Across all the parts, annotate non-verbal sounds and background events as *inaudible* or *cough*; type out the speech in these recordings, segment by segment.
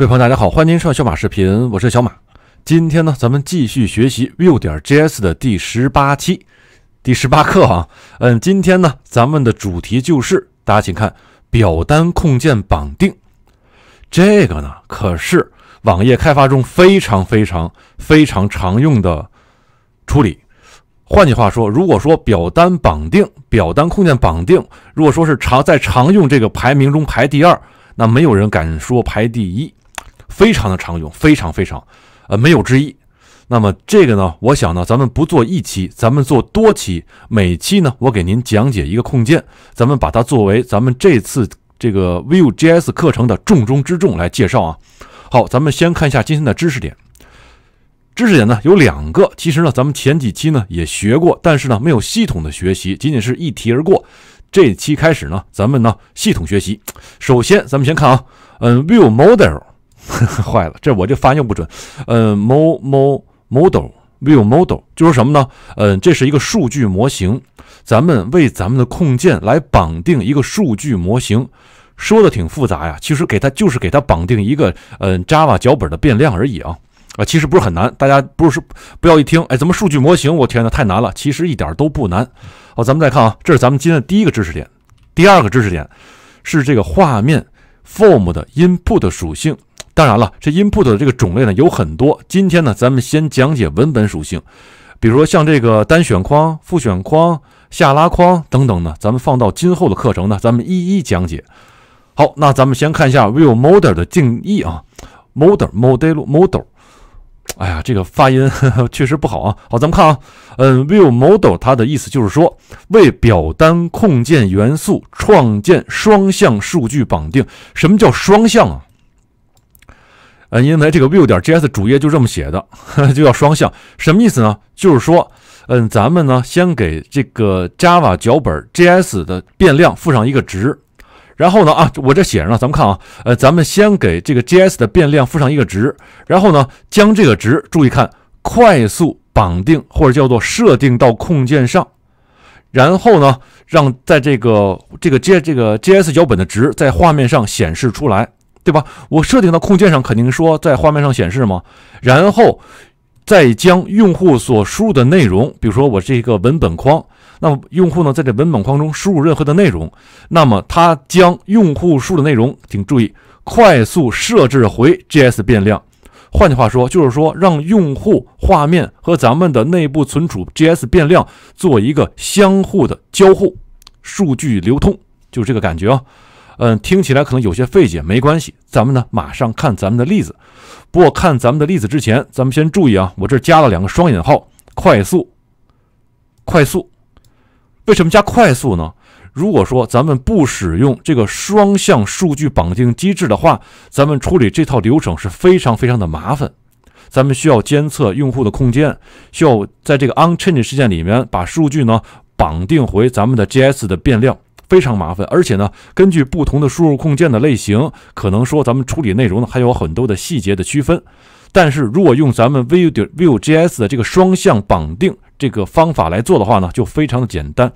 各位朋友，大家好，欢迎您收看小马视频，我是小马。今天呢，咱们继续学习 Vue 点 JS 的第十八期、第十八课啊。嗯，今天呢，咱们的主题就是大家请看表单控件绑定。这个呢，可是网页开发中非常、非常、非常常用的处理。换句话说，如果说表单绑定、表单控件绑定，如果说是常在常用这个排名中排第二，那没有人敢说排第一。非常的常用，非常非常，呃，没有之一。那么这个呢，我想呢，咱们不做一期，咱们做多期，每期呢，我给您讲解一个控件，咱们把它作为咱们这次这个 Vue JS 课程的重中之重来介绍啊。好，咱们先看一下今天的知识点。知识点呢有两个，其实呢，咱们前几期呢也学过，但是呢，没有系统的学习，仅仅是一提而过。这期开始呢，咱们呢系统学习。首先，咱们先看啊，嗯，Vue Model。呵 *laughs* 呵坏了，这我这发音不准。呃，model，view mo m o model，就说什么呢？嗯，这是一个数据模型，咱们为咱们的控件来绑定一个数据模型，说的挺复杂呀。其实给它就是给它绑定一个嗯 Java 脚本的变量而已啊啊，其实不是很难。大家不是不要一听，哎，怎么数据模型？我天呐，太难了。其实一点都不难。好，咱们再看啊，这是咱们今天第一个知识点，第二个知识点是这个画面。Form 的 input 属性，当然了，这 input 的这个种类呢有很多。今天呢，咱们先讲解文本属性，比如说像这个单选框、复选框、下拉框等等呢，咱们放到今后的课程呢，咱们一一讲解。好，那咱们先看一下 View Model 的定义啊，Model、Model、Model。哎呀，这个发音确实不好啊。好，咱们看啊，嗯，view model 它的意思就是说为表单控件元素创建双向数据绑定。什么叫双向啊？嗯，因为这个 view 点 js 主页就这么写的，*laughs* 就叫双向。什么意思呢？就是说，嗯，咱们呢先给这个 Java 脚本 js 的变量赋上一个值。然后呢？啊，我这写着呢。咱们看啊，呃，咱们先给这个 JS 的变量赋上一个值，然后呢，将这个值，注意看，快速绑定或者叫做设定到控件上，然后呢，让在这个这个 J 这个 JS 脚本的值在画面上显示出来，对吧？我设定到控件上，肯定说在画面上显示嘛。然后再将用户所输入的内容，比如说我这个文本框。那么用户呢，在这文本框中输入任何的内容，那么他将用户输的内容，请注意，快速设置回 GS 变量。换句话说，就是说让用户画面和咱们的内部存储 GS 变量做一个相互的交互、数据流通，就是这个感觉啊。嗯，听起来可能有些费解，没关系，咱们呢马上看咱们的例子。不过看咱们的例子之前，咱们先注意啊，我这加了两个双引号，快速，快速。为什么加快速呢？如果说咱们不使用这个双向数据绑定机制的话，咱们处理这套流程是非常非常的麻烦。咱们需要监测用户的空间，需要在这个 on change 事件里面把数据呢绑定回咱们的 JS 的变量，非常麻烦。而且呢，根据不同的输入控件的类型，可能说咱们处理内容呢还有很多的细节的区分。但是如果用咱们 v i e Vue JS 的这个双向绑定。这个方法来做的话呢，就非常的简单。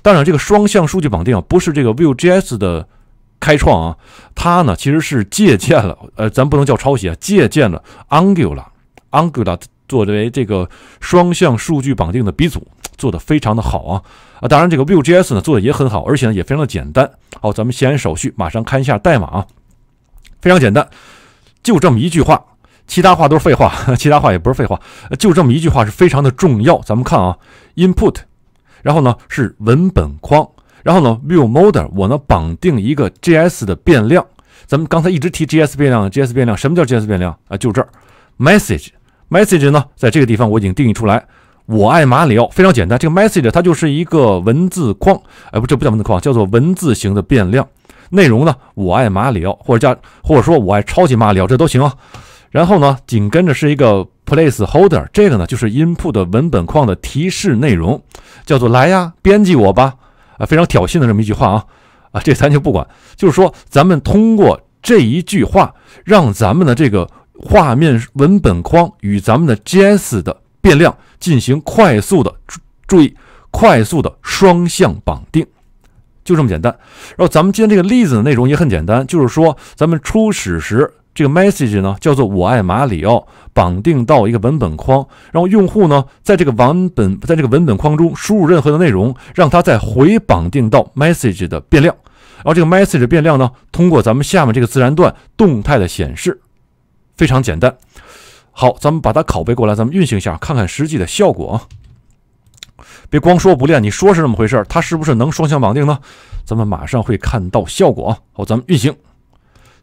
当然，这个双向数据绑定啊，不是这个 Vue.js 的开创啊，它呢其实是借鉴了，呃，咱不能叫抄袭啊，借鉴了 Angular，Angular 作为这个双向数据绑定的鼻祖，做的非常的好啊啊。当然，这个 Vue.js 呢做的也很好，而且呢也非常的简单。好，咱们先按手续，马上看一下代码啊，非常简单，就这么一句话。其他话都是废话，*laughs* 其他话也不是废话，就这么一句话是非常的重要。咱们看啊，input，然后呢是文本框，然后呢 view model，我呢绑定一个 js 的变量。咱们刚才一直提 js 变量，js 变量什么叫 js 变量啊？就这儿 message，message 呢在这个地方我已经定义出来。我爱马里奥，非常简单。这个 message 它就是一个文字框，哎不，这不叫文字框，叫做文字型的变量。内容呢，我爱马里奥，或者叫或者说我爱超级马里奥，这都行啊。然后呢，紧跟着是一个 placeholder，这个呢就是音谱的文本框的提示内容，叫做“来呀，编辑我吧”，啊，非常挑衅的这么一句话啊，啊，这咱就不管。就是说，咱们通过这一句话，让咱们的这个画面文本框与咱们的 JS 的变量进行快速的，注意，快速的双向绑定，就这么简单。然后，咱们今天这个例子的内容也很简单，就是说，咱们初始时。这个 message 呢，叫做我爱马里奥，绑定到一个文本框，然后用户呢，在这个文本在这个文本框中输入任何的内容，让它再回绑定到 message 的变量，然后这个 message 变量呢，通过咱们下面这个自然段动态的显示，非常简单。好，咱们把它拷贝过来，咱们运行一下，看看实际的效果。啊。别光说不练，你说是那么回事，它是不是能双向绑定呢？咱们马上会看到效果啊。好，咱们运行。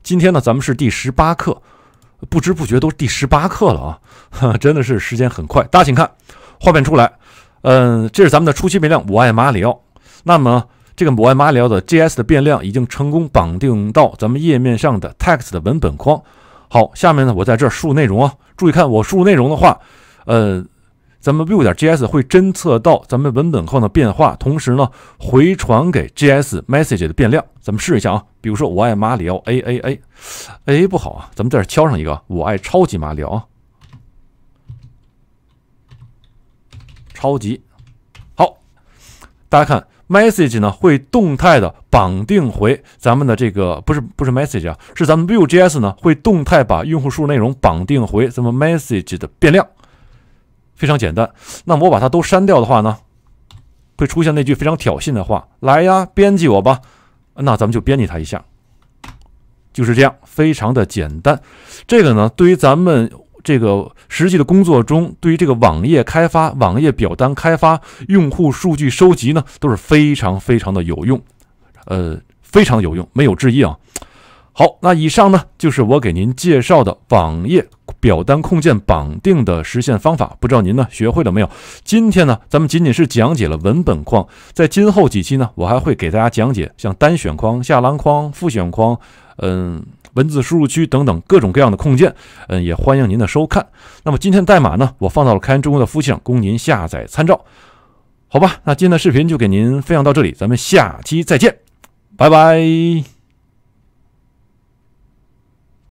今天呢，咱们是第十八课，不知不觉都第十八课了啊，*laughs* 真的是时间很快。大家请看画面出来，嗯，这是咱们的初期变量，我爱马里奥。那么这个我爱马里奥的 JS 的变量已经成功绑定到咱们页面上的 text 的文本框。好，下面呢，我在这输入内容啊，注意看我输入内容的话，嗯。咱们 Vue 点 GS 会侦测到咱们文本框的变化，同时呢回传给 GS message 的变量。咱们试一下啊，比如说我爱马里奥，A A A A 不好啊，咱们在这敲上一个我爱超级马里奥，超级好。大家看 message 呢会动态的绑定回咱们的这个不是不是 message 啊，是咱们 Vue GS 呢会动态把用户输入内容绑定回咱们 message 的变量。非常简单，那我把它都删掉的话呢，会出现那句非常挑衅的话，来呀，编辑我吧。那咱们就编辑它一下，就是这样，非常的简单。这个呢，对于咱们这个实际的工作中，对于这个网页开发、网页表单开发、用户数据收集呢，都是非常非常的有用，呃，非常有用，没有之一啊。好，那以上呢就是我给您介绍的网页表单控件绑定的实现方法，不知道您呢学会了没有？今天呢咱们仅仅是讲解了文本框，在今后几期呢，我还会给大家讲解像单选框、下拉框、复选框，嗯，文字输入区等等各种各样的控件，嗯，也欢迎您的收看。那么今天代码呢，我放到了开源中国的服务器上，供您下载参照。好吧，那今天的视频就给您分享到这里，咱们下期再见，拜拜。